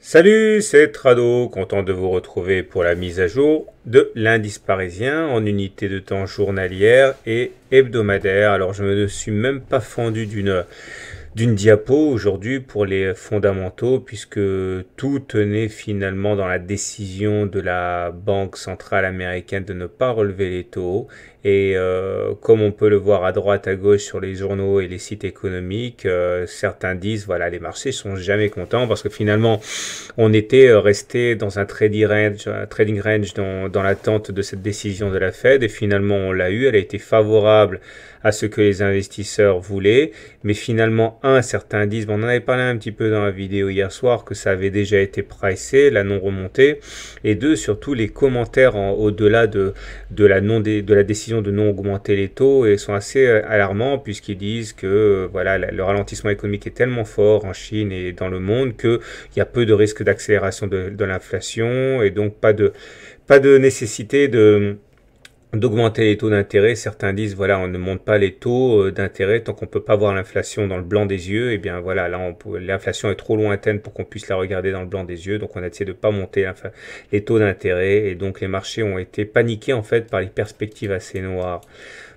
Salut, c'est Trado, content de vous retrouver pour la mise à jour de l'indice parisien en unité de temps journalière et hebdomadaire. Alors je ne me suis même pas fendu d'une d'une diapo aujourd'hui pour les fondamentaux, puisque tout tenait finalement dans la décision de la Banque centrale américaine de ne pas relever les taux. Et euh, comme on peut le voir à droite, à gauche sur les journaux et les sites économiques, euh, certains disent voilà les marchés sont jamais contents parce que finalement on était euh, resté dans un trading range, un trading range dans, dans l'attente de cette décision de la Fed et finalement on l'a eu, elle a été favorable à ce que les investisseurs voulaient, mais finalement un certain disent, On en avait parlé un petit peu dans la vidéo hier soir que ça avait déjà été pressé, la non remontée. Et deux, surtout les commentaires au-delà de, de, la de la décision de non augmenter les taux et sont assez euh, alarmants puisqu'ils disent que euh, voilà le ralentissement économique est tellement fort en Chine et dans le monde qu'il y a peu de risque d'accélération de, de l'inflation et donc pas de, pas de nécessité de d'augmenter les taux d'intérêt. Certains disent voilà, on ne monte pas les taux euh, d'intérêt tant qu'on peut pas voir l'inflation dans le blanc des yeux. Et eh bien voilà, là l'inflation est trop lointaine pour qu'on puisse la regarder dans le blanc des yeux. Donc on a essayé de pas monter les taux d'intérêt et donc les marchés ont été paniqués en fait par les perspectives assez noires.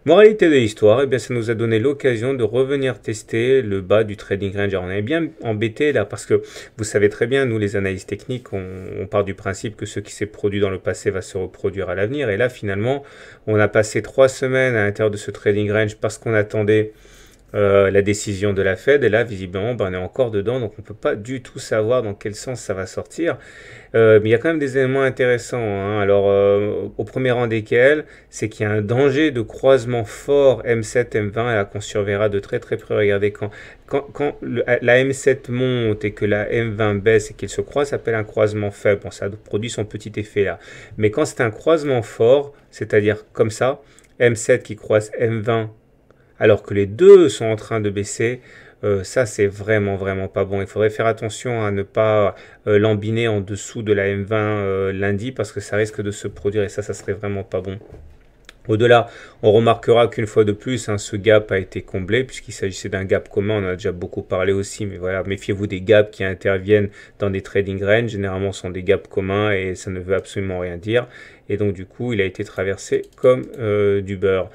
Moralité de l'histoire, et eh bien ça nous a donné l'occasion de revenir tester le bas du trading range. on est bien embêté là parce que vous savez très bien, nous les analyses techniques, on part du principe que ce qui s'est produit dans le passé va se reproduire à l'avenir. Et là finalement, on a passé trois semaines à l'intérieur de ce trading range parce qu'on attendait euh, la décision de la Fed. Et là, visiblement, ben, on est encore dedans, donc on ne peut pas du tout savoir dans quel sens ça va sortir. Euh, mais il y a quand même des éléments intéressants. Hein. Alors, euh, au premier rang desquels, c'est qu'il y a un danger de croisement fort M7, M20, là qu'on surveillera de très très près. Regardez, quand, quand, la M7 monte et que la M20 baisse et qu'ils se croisent, ça s'appelle un croisement faible. Bon, ça produit son petit effet là. Mais quand c'est un croisement fort, c'est-à-dire comme ça, M7 qui croise M20 alors que les deux sont en train de baisser. Euh, ça, c'est vraiment, vraiment pas bon. Il faudrait faire attention à ne pas euh, lambiner en dessous de la M20 euh, lundi parce que ça risque de se produire et ça, ça serait vraiment pas bon. Au-delà, on remarquera qu'une fois de plus, hein, ce gap a été comblé puisqu'il s'agissait d'un gap commun. On a déjà beaucoup parlé aussi, mais voilà, méfiez-vous des gaps qui interviennent dans des trading range. Généralement, ce sont des gaps communs et ça ne veut absolument rien dire et donc du coup il a été traversé comme euh, du beurre.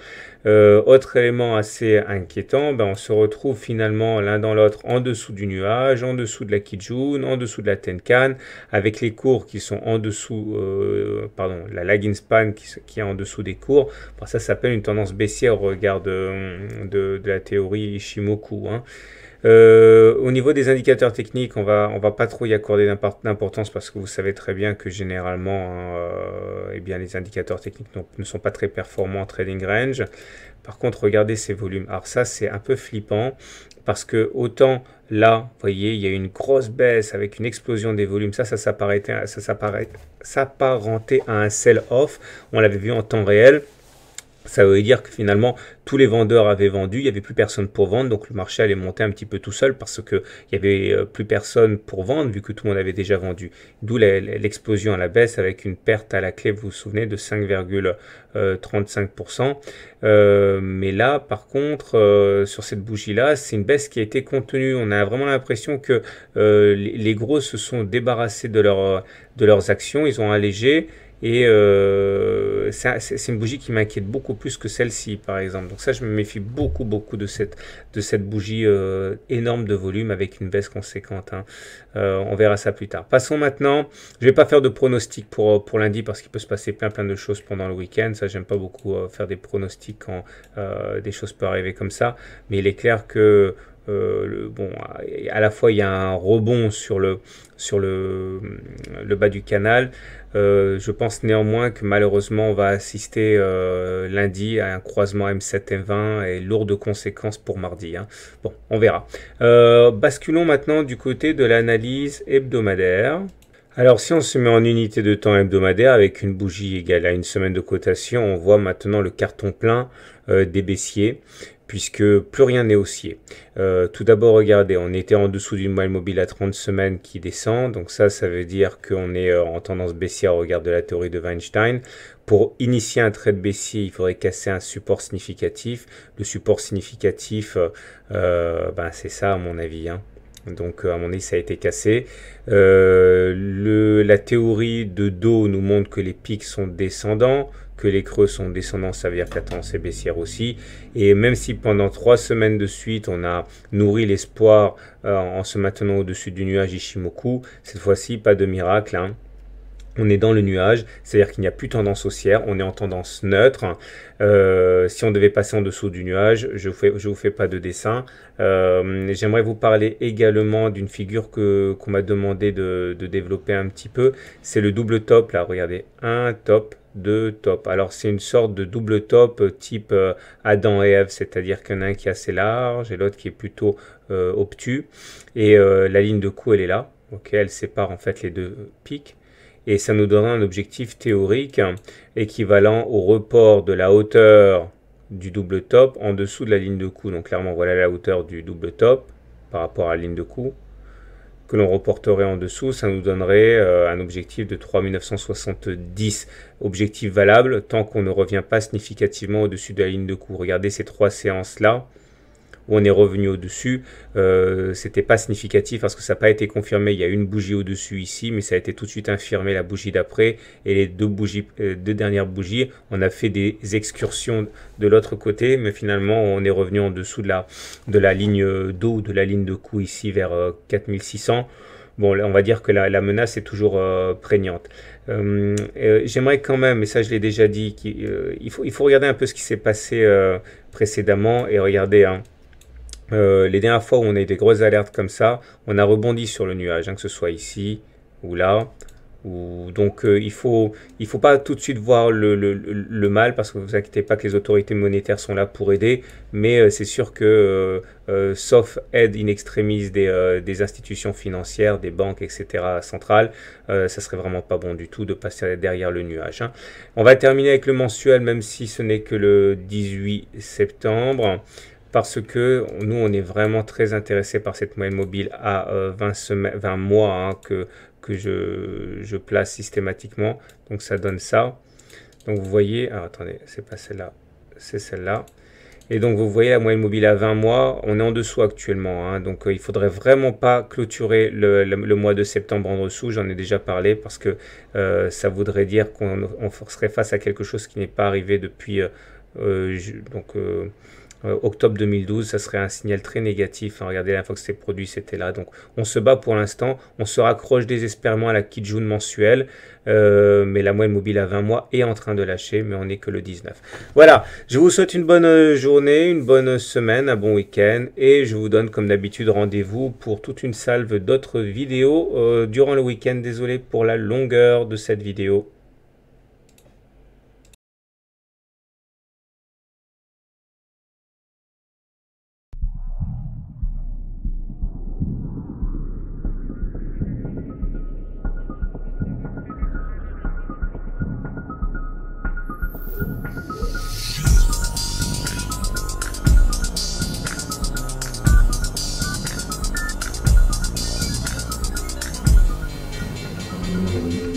Euh, autre élément assez inquiétant, ben, on se retrouve finalement l'un dans l'autre en dessous du nuage, en dessous de la Kijun, en dessous de la Tenkan, avec les cours qui sont en dessous, euh, pardon, la span qui, qui est en dessous des cours. ça s'appelle une tendance baissière au regard de, la théorie Ishimoku. Hein au niveau des indicateurs techniques, on va, on va pas trop y accorder d'importance parce que vous savez très bien que généralement, hein, euh, eh bien, les indicateurs techniques ne sont pas très performants en trading range. Par contre, regardez ces volumes. Alors ça, c'est un peu flippant parce que autant là, vous voyez, il y a une grosse baisse avec une explosion des volumes. Ça, ça s'apparentait ça, ça, à un sell-off. On l'avait vu en temps réel. Ça veut dire que finalement, tous les vendeurs avaient vendu, il n'y avait plus personne pour vendre, donc le marché allait monter un petit peu tout seul parce qu'il n'y avait euh, plus personne pour vendre vu que tout le monde avait déjà vendu. D'où l'explosion à la baisse avec une perte à la clé, vous vous souvenez, de 5,35%. Euh, euh, mais là, par contre, sur cette bougie-là, c'est une baisse qui a été contenue. On a vraiment l'impression que les gros se sont débarrassés de, de leurs actions, ils ont allégé et c'est une bougie qui m'inquiète beaucoup plus que celle-ci, par exemple. Donc ça, je me méfie beaucoup, beaucoup de cette, de cette bougie euh, énorme de volume avec une baisse conséquente. Hein. Euh, on verra ça plus tard. Passons maintenant. Je ne vais pas faire de pronostic pour, euh, pour lundi parce qu'il peut se passer plein, plein de choses pendant le week-end. Ça, j'aime pas beaucoup faire des pronostics quand des choses peuvent arriver comme ça. Mais il est clair que euh, bon, à la fois il y a un rebond sur le, sur le, bas du canal. Euh, je pense néanmoins que malheureusement on va assister euh, lundi à un croisement M7-M20 et lourdes conséquences pour mardi. Hein. Bon, on verra. basculons maintenant du côté de l'analyse hebdomadaire. Alors si on se met en unité de temps hebdomadaire avec une bougie égale à une semaine de cotation, on voit maintenant le carton plein des baissiers puisque plus rien n'est haussier. Euh, tout d'abord, regardez, on était en dessous d'une moyenne mobile à 30 semaines qui descend, donc ça, ça veut dire qu'on est euh, en tendance baissière au regard de la théorie de Weinstein. Pour initier un trade baissier, il faudrait casser un support significatif. Le support significatif, euh, ben, c'est ça à mon avis. Hein. Donc à mon avis, ça a été cassé. la théorie de Do nous montre que les pics sont descendants que les creux sont descendants, ça veut dire que baissière aussi. Et même si pendant trois semaines de suite, on a nourri l'espoir euh, en se maintenant au-dessus du nuage Ishimoku, cette fois-ci, pas de miracle. Hein on est dans le nuage, c'est-à-dire qu'il n'y a plus tendance haussière, on est en tendance neutre. Euh, si on devait passer en dessous du nuage, je ne vous, vous, fais pas de dessin. Euh, j'aimerais vous parler également d'une figure qu'on m'a demandé de, développer un petit peu. C'est le double top, là, regardez, un top, deux top. Alors c'est une sorte de double top euh, type Adam et Ève, c'est-à-dire qu'il y en a un qui est assez large et l'autre qui est plutôt obtus. Et la ligne de coup, elle est là. ok elle sépare en fait les deux pics et ça nous donnera un objectif théorique équivalent au report de la hauteur du double top en dessous de la ligne de coup. Donc clairement, voilà la hauteur du double top par rapport à la ligne de coup que l'on reporterait en dessous, ça nous donnerait euh, un objectif de 3970. Objectif valable tant qu'on ne revient pas significativement au-dessus de la ligne de coup. Regardez ces trois séances-là on est revenu au-dessus. Euh, c'était pas significatif parce que ça n'a pas été confirmé. Il y a une bougie au-dessus ici, mais ça a été tout de suite infirmé la bougie d'après. Et les deux, bougies, euh, deux dernières bougies, on a fait des excursions de l'autre côté, mais finalement on est revenu en dessous de la, de la ligne d'eau de la ligne de coup ici vers 4600 euh, bon, on va dire que la, menace est toujours prégnante. J'aimerais quand même, et ça je l'ai déjà dit, qu'il faut, il faut regarder un peu ce qui s'est passé précédemment et regarder hein, euh, les dernières fois où on a eu des grosses alertes comme ça, on a rebondi sur le nuage, hein, que ce soit ici ou là. donc euh, il ne faut, il faut pas tout de suite voir le, mal, parce que vous inquiétez pas que les autorités monétaires sont là pour aider, mais euh, c'est sûr que, sauf aide in extremis des, institutions financières, des banques, etc., centrales, ça serait vraiment pas bon du tout de passer derrière le nuage. Hein. On va terminer avec le mensuel, même si ce n'est que le 18 septembre parce que nous, on est vraiment très intéressé par cette moyenne mobile à 20, euh, semaines, 20 mois hein, que, que je, place systématiquement. Donc ça donne ça. Donc vous voyez, attendez, c'est pas celle-là, c'est celle-là. Et donc vous voyez la moyenne mobile à 20 mois, on est en dessous actuellement. Hein. donc euh, il faudrait vraiment pas clôturer le, mois de septembre en dessous, j'en ai déjà parlé, parce que euh, ça voudrait dire qu'on forcerait face à quelque chose qui n'est pas arrivé depuis... donc euh, octobre 2012, ça serait un signal très négatif. Hein, regardez, la fois que c'était produit, c'était là. Donc on se bat pour l'instant, on se raccroche désespérément à la Kijun mensuelle, euh, mais la moyenne mobile à 20 mois est en train de lâcher, mais on n'est que le 19. Voilà, je vous souhaite une bonne euh, journée, une bonne semaine, un bon week-end, et je vous donne comme d'habitude rendez-vous pour toute une salve d'autres vidéos durant le week-end. Désolé pour la longueur de cette vidéo. Thank you.